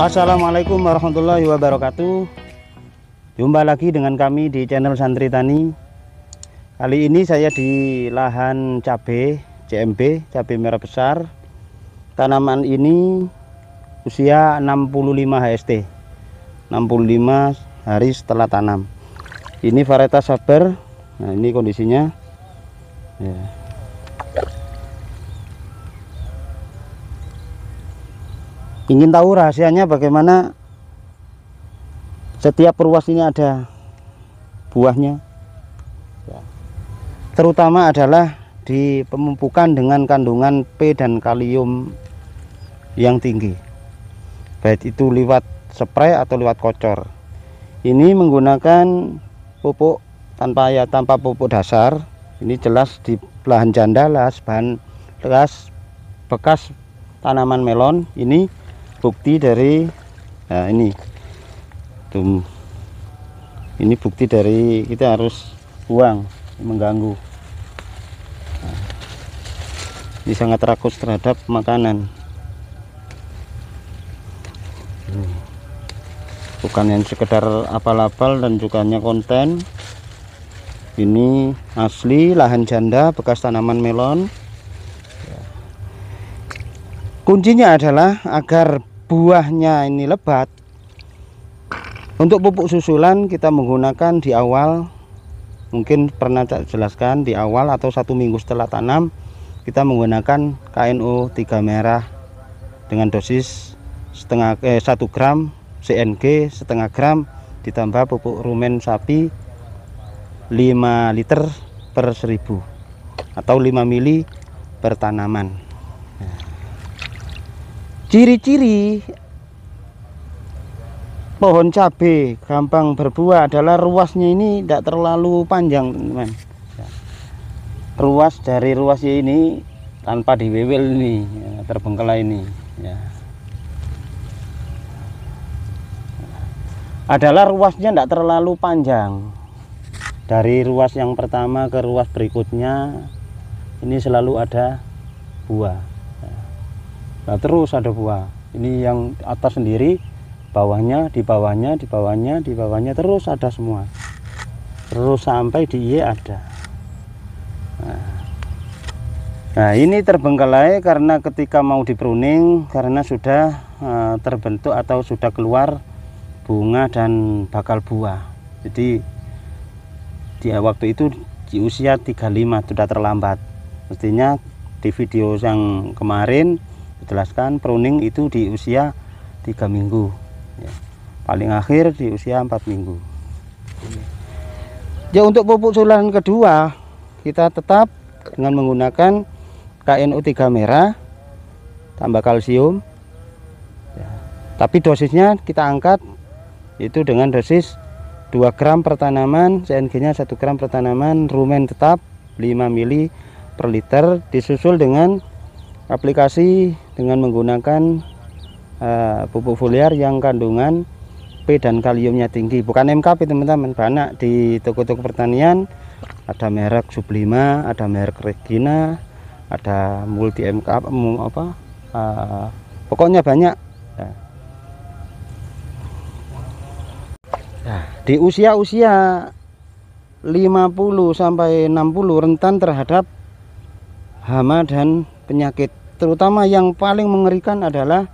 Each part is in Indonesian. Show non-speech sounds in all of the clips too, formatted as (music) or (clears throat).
Assalamualaikum warahmatullahi wabarakatuh Jumpa lagi dengan kami di channel Santri Tani Kali ini saya di lahan cabai CMB, cabai merah besar Tanaman ini usia 65 HST 65 hari setelah tanam Ini varietas sabar Nah ini kondisinya ya. ingin tahu rahasianya bagaimana setiap ruas ini ada buahnya ya. terutama adalah di pemupukan dengan kandungan P dan kalium yang tinggi baik itu lewat spray atau lewat kocor ini menggunakan pupuk tanpa ya tanpa pupuk dasar ini jelas di lahan janda las bahan las bekas tanaman melon ini bukti dari nah ini tum ini bukti dari kita harus buang mengganggu bisa nah, ini sangat rakus terhadap makanan hmm. bukan yang sekedar apal-apal dan bukannya konten ini asli lahan janda bekas tanaman melon kuncinya adalah agar buahnya ini lebat untuk pupuk susulan kita menggunakan di awal mungkin pernah saya jelaskan di awal atau satu minggu setelah tanam kita menggunakan KNO 3 merah dengan dosis setengah eh, 1 gram CNG setengah gram ditambah pupuk rumen sapi 5 liter per 1000 atau 5 mili per tanaman Ciri-ciri pohon cabai gampang berbuah adalah ruasnya ini tidak terlalu panjang teman ya. ruas dari ruasnya ini tanpa diwewel ini ya, terbengkelai ini ya. adalah ruasnya tidak terlalu panjang dari ruas yang pertama ke ruas berikutnya ini selalu ada buah nah, terus ada buah ini yang atas sendiri bawahnya di bawahnya di bawahnya di bawahnya terus ada semua terus sampai di ada nah. nah, ini terbengkalai karena ketika mau dipruning karena sudah uh, terbentuk atau sudah keluar bunga dan bakal buah jadi dia waktu itu di usia 35 sudah terlambat mestinya di video yang kemarin jelaskan pruning itu di usia tiga minggu ya. paling akhir di usia empat minggu ya untuk pupuk sulan kedua kita tetap dengan menggunakan KNO3 merah tambah kalsium ya. tapi dosisnya kita angkat itu dengan dosis 2 gram per tanaman CNG nya 1 gram per tanaman rumen tetap 5 mili per liter disusul dengan aplikasi dengan menggunakan uh, pupuk foliar yang kandungan P dan kaliumnya tinggi bukan MKP teman-teman banyak di toko-toko pertanian ada merek Sublima ada merek Regina ada multi MK apa uh, pokoknya banyak ya. Ya, di usia-usia 50 sampai 60 rentan terhadap hama dan penyakit terutama yang paling mengerikan adalah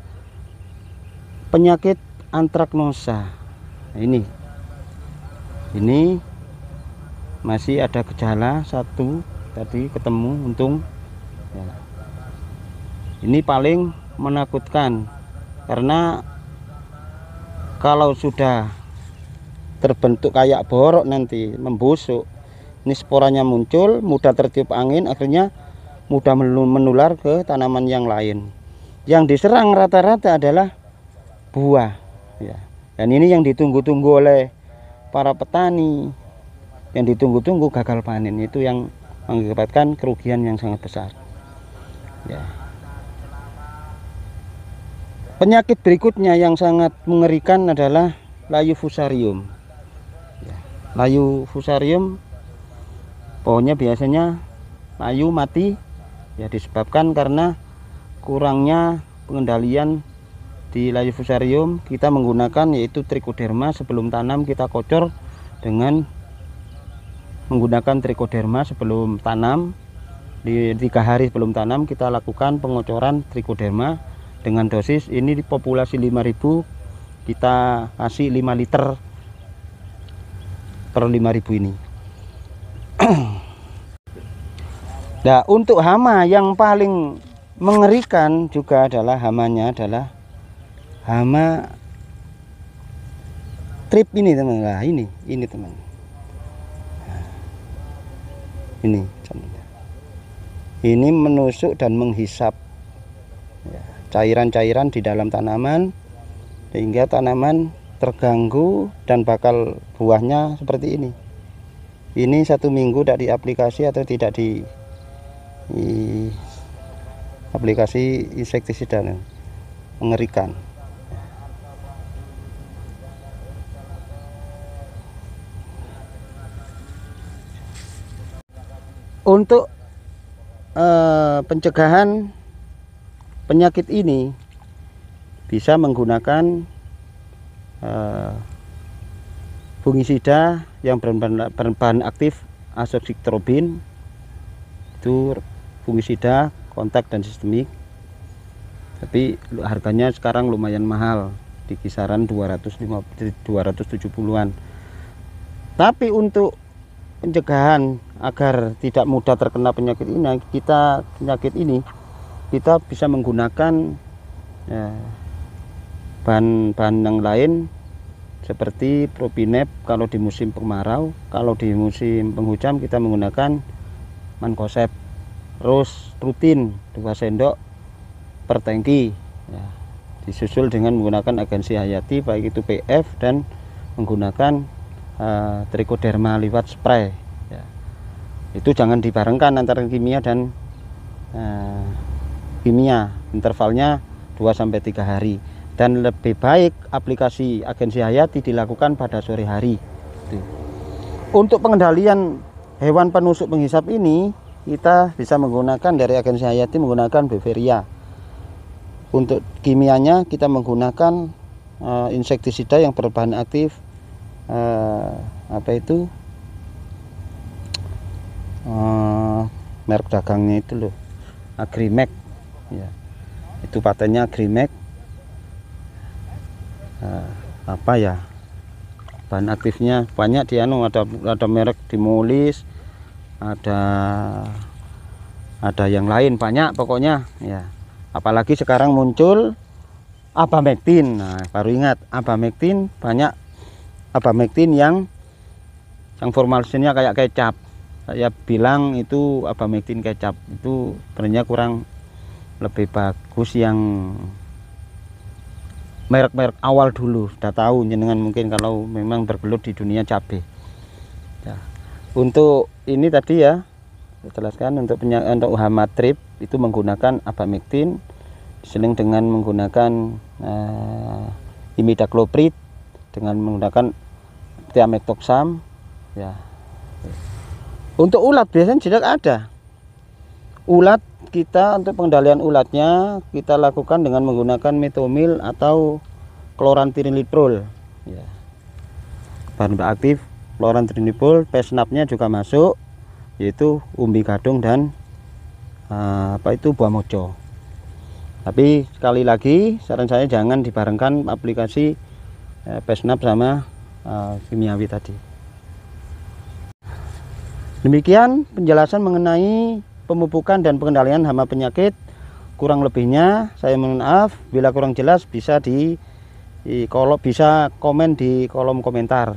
penyakit antraknosa ini ini masih ada gejala satu tadi ketemu untung ya. ini paling menakutkan karena kalau sudah terbentuk kayak borok nanti membusuk ini sporanya muncul mudah tertiup angin akhirnya mudah menular ke tanaman yang lain yang diserang rata-rata adalah buah ya dan ini yang ditunggu-tunggu oleh para petani yang ditunggu-tunggu gagal panen itu yang mengakibatkan kerugian yang sangat besar ya penyakit berikutnya yang sangat mengerikan adalah layu fusarium ya. layu fusarium pohonnya biasanya layu mati ya disebabkan karena kurangnya pengendalian di layu fusarium kita menggunakan yaitu trichoderma sebelum tanam kita kocor dengan menggunakan trichoderma sebelum tanam di tiga hari sebelum tanam kita lakukan pengocoran trichoderma dengan dosis ini di populasi 5000 kita kasih 5 liter per 5000 ini (clears throat) Nah, untuk hama yang paling mengerikan juga adalah hamanya adalah hama trip ini teman lah ini ini teman nah, ini contohnya ini menusuk dan menghisap ya, cairan-cairan di dalam tanaman sehingga tanaman terganggu dan bakal buahnya seperti ini ini satu minggu tidak diaplikasi atau tidak di ini aplikasi insektisida mengerikan untuk uh, pencegahan penyakit ini bisa menggunakan uh, eh, fungisida yang berbahan, aktif asoxitrobin itu fungisida kontak dan sistemik tapi harganya sekarang lumayan mahal di kisaran 270-an tapi untuk pencegahan agar tidak mudah terkena penyakit ini nah, kita penyakit ini kita bisa menggunakan ya, bahan-bahan yang lain seperti propinep kalau di musim kemarau kalau di musim penghujan kita menggunakan mankosep terus rutin dua sendok per tangki ya. disusul dengan menggunakan agensi hayati baik itu PF dan menggunakan uh, eh, trikoderma liwat spray ya. itu jangan dibarengkan antara kimia dan uh, kimia intervalnya 2-3 hari dan lebih baik aplikasi agensi hayati dilakukan pada sore hari gitu. untuk pengendalian hewan penusuk penghisap ini kita bisa menggunakan dari agensi hayati menggunakan beveria untuk kimianya kita menggunakan uh, insektisida yang berbahan aktif uh, apa itu uh, merek dagangnya itu loh Agrimac ya itu patennya Agrimac uh, apa ya bahan aktifnya banyak di anu ada ada merek Dimolis ada ada yang lain banyak pokoknya ya apalagi sekarang muncul abamectin nah baru ingat abamectin banyak abamectin yang yang formalisinya kayak kecap saya bilang itu abamectin kecap itu sebenarnya kurang lebih bagus yang merek-merek awal dulu sudah tahu jenengan mungkin kalau memang bergelut di dunia cabai ya. untuk ini tadi ya saya jelaskan untuk untuk hama trip itu menggunakan abamectin diseling dengan menggunakan uh, imidacloprid dengan menggunakan tiamectoxam ya untuk ulat biasanya tidak ada ulat kita untuk pengendalian ulatnya kita lakukan dengan menggunakan metomil atau klorantirin ya bahan aktif Floran Trinipul pesnapnya juga masuk yaitu umbi gadung dan uh, apa itu buah mojo tapi sekali lagi saran saya jangan dibarengkan aplikasi uh, eh, pesnap sama uh, kimiawi tadi demikian penjelasan mengenai pemupukan dan pengendalian hama penyakit kurang lebihnya saya mohon maaf bila kurang jelas bisa di, di kalau bisa komen di kolom komentar